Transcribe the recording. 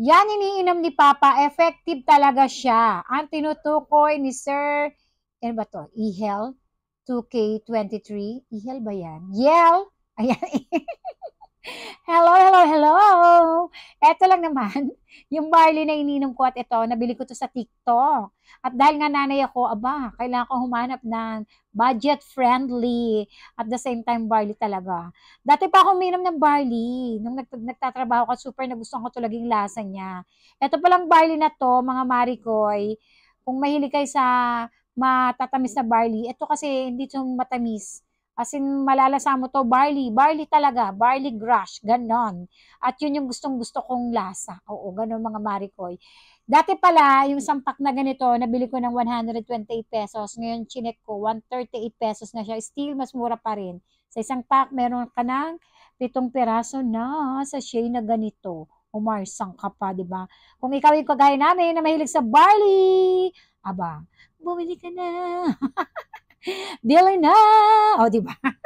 Yan iniinom ni Papa, effective talaga siya. Ang tinutukoy ni Sir, ano ba to? EHEL 2K23. EHEL ba yan? Yell! ayan, eto lang naman, yung barley na ininom ko at ito, nabili ko to sa TikTok. At dahil nga nanay ako, aba, kailangan ko humanap ng budget-friendly at the same time barley talaga. Dati pa ako uminom ng barley. Nung nag- nagtatrabaho ko, super na gusto ko talaga yung lasa niya. Ito palang barley na to, mga marikoy, kung mahilig kayo sa matatamis na barley, ito kasi hindi ito matamis As in, malalasa mo to, barley, barley talaga, barley grass, ganon. At yun yung gustong gusto kong lasa. Oo, ganon mga marikoy. Dati pala, yung sampak na ganito, nabili ko ng 128 pesos. Ngayon, chinek ko, 138 pesos na siya. Still, mas mura pa rin. Sa isang pack, meron ka ng pitong piraso na sa sachet na ganito umarsang ka pa, di ba? Kung ikaw yung kagaya namin na mahilig sa barley, aba, bumili ka na. Billy na! O, di ba?